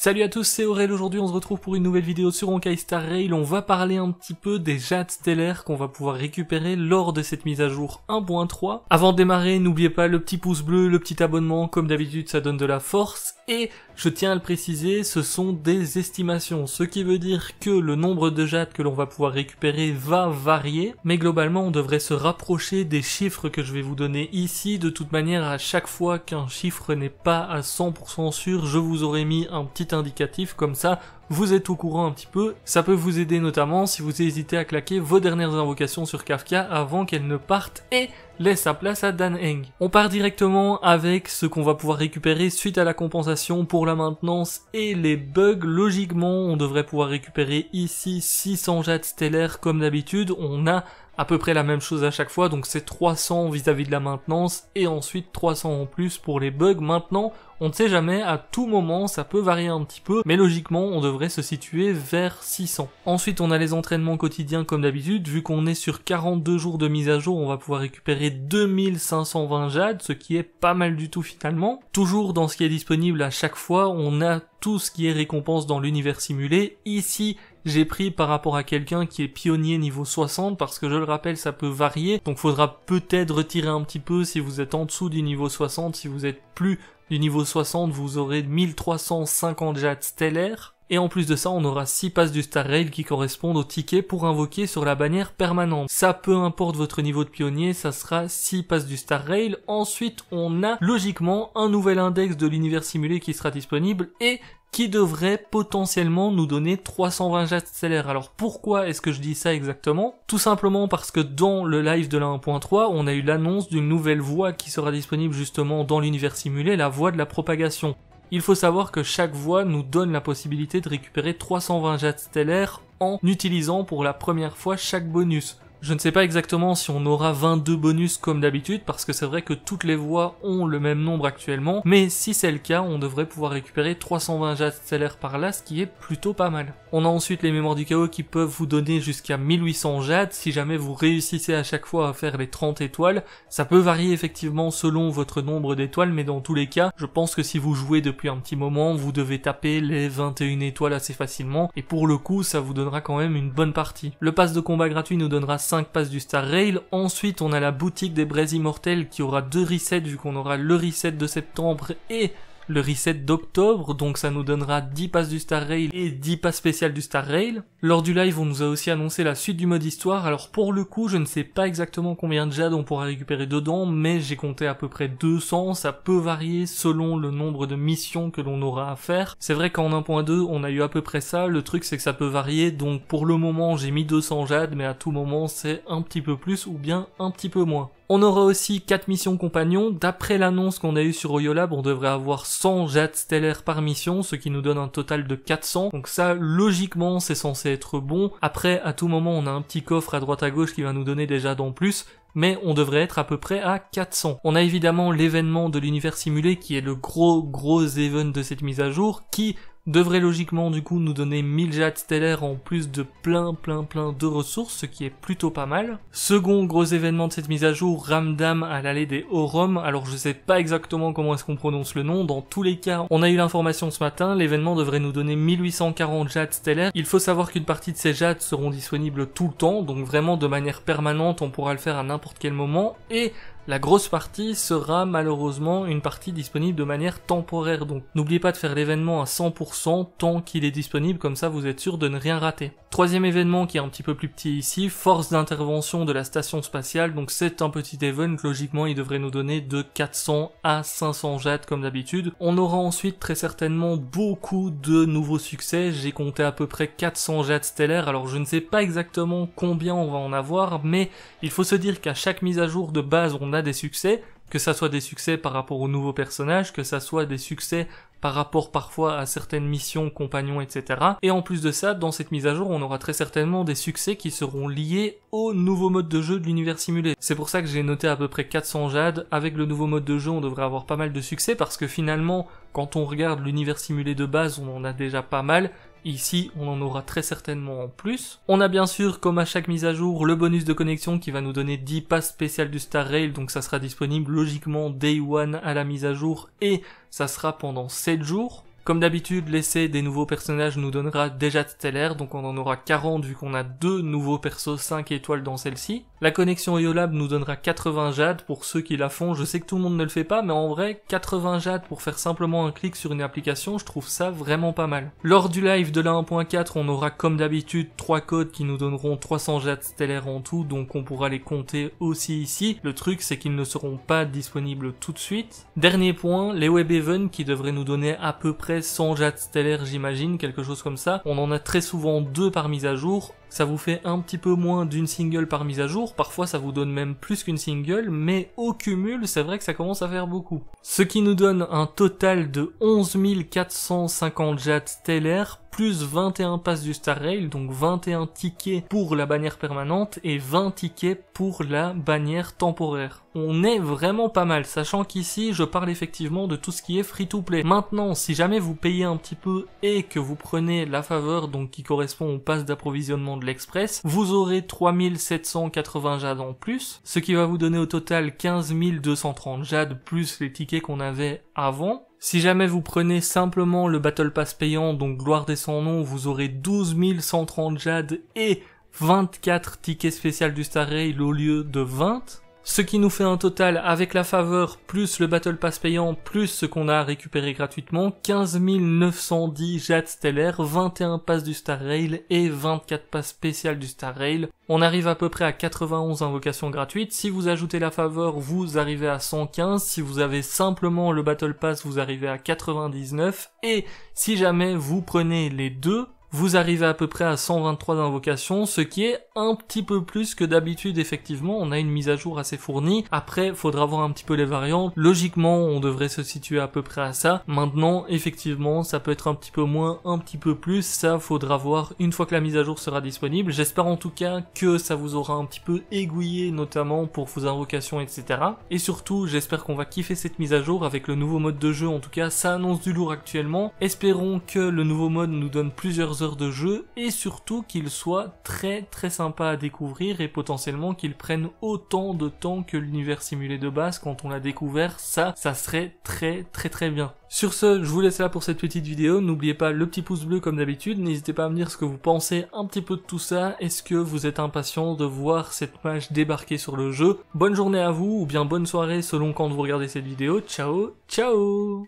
Salut à tous, c'est Aurel. Aujourd'hui, on se retrouve pour une nouvelle vidéo sur Honkai Star Rail. On va parler un petit peu des jades stellaires qu'on va pouvoir récupérer lors de cette mise à jour 1.3. Avant de démarrer, n'oubliez pas le petit pouce bleu, le petit abonnement. Comme d'habitude, ça donne de la force. Et je tiens à le préciser, ce sont des estimations. Ce qui veut dire que le nombre de jades que l'on va pouvoir récupérer va varier. Mais globalement, on devrait se rapprocher des chiffres que je vais vous donner ici. De toute manière, à chaque fois qu'un chiffre n'est pas à 100% sûr, je vous aurais mis un petit indicatif comme ça, vous êtes au courant un petit peu. Ça peut vous aider notamment si vous hésitez à claquer vos dernières invocations sur Kafka avant qu'elle ne parte et laisse sa place à Dan Heng. On part directement avec ce qu'on va pouvoir récupérer suite à la compensation pour la maintenance et les bugs. Logiquement, on devrait pouvoir récupérer ici 600 jades stellaires comme d'habitude. On a à peu près la même chose à chaque fois, donc c'est 300 vis-à-vis de la maintenance et ensuite 300 en plus pour les bugs. Maintenant, on ne sait jamais, à tout moment, ça peut varier un petit peu, mais logiquement, on devrait se situer vers 600. Ensuite, on a les entraînements quotidiens comme d'habitude. Vu qu'on est sur 42 jours de mise à jour, on va pouvoir récupérer 2520 jade ce qui est pas mal du tout finalement. Toujours dans ce qui est disponible à chaque fois, on a tout ce qui est récompense dans l'univers simulé. Ici, j'ai pris par rapport à quelqu'un qui est pionnier niveau 60 parce que je le rappelle ça peut varier donc faudra peut-être retirer un petit peu si vous êtes en dessous du niveau 60 si vous êtes plus du niveau 60 vous aurez 1350 jats stellaires et en plus de ça, on aura 6 passes du Star Rail qui correspondent au ticket pour invoquer sur la bannière permanente. Ça, peu importe votre niveau de pionnier, ça sera 6 passes du Star Rail. Ensuite, on a logiquement un nouvel index de l'univers simulé qui sera disponible et qui devrait potentiellement nous donner 320 jets stellaires. Alors pourquoi est-ce que je dis ça exactement Tout simplement parce que dans le live de la 1.3, on a eu l'annonce d'une nouvelle voie qui sera disponible justement dans l'univers simulé, la voie de la propagation. Il faut savoir que chaque voie nous donne la possibilité de récupérer 320 jets stellaires en utilisant pour la première fois chaque bonus. Je ne sais pas exactement si on aura 22 bonus comme d'habitude, parce que c'est vrai que toutes les voies ont le même nombre actuellement, mais si c'est le cas, on devrait pouvoir récupérer 320 jades stellaires par là, ce qui est plutôt pas mal. On a ensuite les mémoires du chaos qui peuvent vous donner jusqu'à 1800 jades, si jamais vous réussissez à chaque fois à faire les 30 étoiles, ça peut varier effectivement selon votre nombre d'étoiles, mais dans tous les cas, je pense que si vous jouez depuis un petit moment, vous devez taper les 21 étoiles assez facilement, et pour le coup, ça vous donnera quand même une bonne partie. Le pass de combat gratuit nous donnera 5 passes du Star Rail. Ensuite, on a la boutique des braises Immortels qui aura deux resets vu qu'on aura le reset de septembre et le reset d'octobre, donc ça nous donnera 10 passes du Star Rail et 10 passes spéciales du Star Rail. Lors du live, on nous a aussi annoncé la suite du mode histoire, alors pour le coup, je ne sais pas exactement combien de jade on pourra récupérer dedans, mais j'ai compté à peu près 200, ça peut varier selon le nombre de missions que l'on aura à faire. C'est vrai qu'en 1.2, on a eu à peu près ça, le truc c'est que ça peut varier, donc pour le moment, j'ai mis 200 jade, mais à tout moment, c'est un petit peu plus ou bien un petit peu moins. On aura aussi 4 missions compagnons. D'après l'annonce qu'on a eue sur Oyolab, on devrait avoir 100 jets stellaires par mission, ce qui nous donne un total de 400. Donc ça, logiquement, c'est censé être bon. Après, à tout moment, on a un petit coffre à droite à gauche qui va nous donner déjà d'en plus mais on devrait être à peu près à 400. On a évidemment l'événement de l'univers simulé qui est le gros gros event de cette mise à jour qui devrait logiquement du coup nous donner 1000 jades stellaires en plus de plein plein plein de ressources, ce qui est plutôt pas mal. Second gros événement de cette mise à jour, Ramdam à l'allée des Orom, alors je sais pas exactement comment est-ce qu'on prononce le nom, dans tous les cas on a eu l'information ce matin, l'événement devrait nous donner 1840 jades stellaires, il faut savoir qu'une partie de ces jades seront disponibles tout le temps, donc vraiment de manière permanente on pourra le faire à n'importe quel moment, et la grosse partie sera malheureusement une partie disponible de manière temporaire, donc n'oubliez pas de faire l'événement à 100% tant qu'il est disponible, comme ça vous êtes sûr de ne rien rater. Troisième événement qui est un petit peu plus petit ici, force d'intervention de la station spatiale, donc c'est un petit event, logiquement il devrait nous donner de 400 à 500 jets comme d'habitude. On aura ensuite très certainement beaucoup de nouveaux succès, j'ai compté à peu près 400 jets stellaires, alors je ne sais pas exactement combien on va en avoir, mais il faut se dire qu'à chaque mise à jour de base on a des succès, que ça soit des succès par rapport aux nouveaux personnages, que ça soit des succès par rapport parfois à certaines missions, compagnons, etc. Et en plus de ça, dans cette mise à jour, on aura très certainement des succès qui seront liés au nouveau mode de jeu de l'univers simulé. C'est pour ça que j'ai noté à peu près 400 jades. Avec le nouveau mode de jeu, on devrait avoir pas mal de succès parce que finalement, quand on regarde l'univers simulé de base, on en a déjà pas mal. Ici, on en aura très certainement en plus. On a bien sûr, comme à chaque mise à jour, le bonus de connexion qui va nous donner 10 passes spéciales du Star Rail, donc ça sera disponible logiquement day one à la mise à jour et ça sera pendant 7 jours. Comme d'habitude, l'essai des nouveaux personnages nous donnera déjà stellaires, donc on en aura 40 vu qu'on a deux nouveaux persos 5 étoiles dans celle-ci. La connexion Eolab nous donnera 80 jades pour ceux qui la font, je sais que tout le monde ne le fait pas, mais en vrai, 80 jades pour faire simplement un clic sur une application, je trouve ça vraiment pas mal. Lors du live de la 1.4, on aura comme d'habitude 3 codes qui nous donneront 300 jades stellaires en tout, donc on pourra les compter aussi ici. Le truc, c'est qu'ils ne seront pas disponibles tout de suite. Dernier point, les Web events qui devraient nous donner à peu près 100 jats j'imagine, quelque chose comme ça. On en a très souvent deux par mise à jour. Ça vous fait un petit peu moins d'une single par mise à jour, parfois ça vous donne même plus qu'une single, mais au cumul, c'est vrai que ça commence à faire beaucoup. Ce qui nous donne un total de 11 450 jets stellaires plus 21 passes du Star Rail, donc 21 tickets pour la bannière permanente et 20 tickets pour la bannière temporaire. On est vraiment pas mal, sachant qu'ici je parle effectivement de tout ce qui est free to play. Maintenant, si jamais vous payez un petit peu et que vous prenez la faveur, donc qui correspond aux passes d'approvisionnement de l'Express, vous aurez 3780 jades en plus, ce qui va vous donner au total 15230 230 jades plus les tickets qu'on avait avant. Si jamais vous prenez simplement le Battle Pass payant, donc gloire des sans noms, vous aurez 12 130 jades et 24 tickets spéciaux du Star Rail au lieu de 20 ce qui nous fait un total avec la faveur plus le battle pass payant plus ce qu'on a récupéré gratuitement 15 910 jets stellaires, 21 passes du Star Rail et 24 passes spéciales du Star Rail. On arrive à peu près à 91 invocations gratuites. Si vous ajoutez la faveur, vous arrivez à 115. Si vous avez simplement le battle pass, vous arrivez à 99. Et si jamais vous prenez les deux, vous arrivez à peu près à 123 invocations, ce qui est un petit peu plus que d'habitude effectivement, on a une mise à jour assez fournie, après faudra voir un petit peu les variantes, logiquement on devrait se situer à peu près à ça, maintenant effectivement ça peut être un petit peu moins, un petit peu plus, ça faudra voir une fois que la mise à jour sera disponible, j'espère en tout cas que ça vous aura un petit peu aiguillé notamment pour vos invocations etc. Et surtout j'espère qu'on va kiffer cette mise à jour avec le nouveau mode de jeu, en tout cas ça annonce du lourd actuellement, espérons que le nouveau mode nous donne plusieurs heures de jeu et surtout qu'il soit très très sympa à découvrir et potentiellement qu'il prenne autant de temps que l'univers simulé de base quand on l'a découvert, ça, ça serait très très très bien. Sur ce, je vous laisse là pour cette petite vidéo, n'oubliez pas le petit pouce bleu comme d'habitude, n'hésitez pas à me dire ce que vous pensez un petit peu de tout ça, est-ce que vous êtes impatient de voir cette mage débarquer sur le jeu Bonne journée à vous, ou bien bonne soirée selon quand vous regardez cette vidéo, ciao, ciao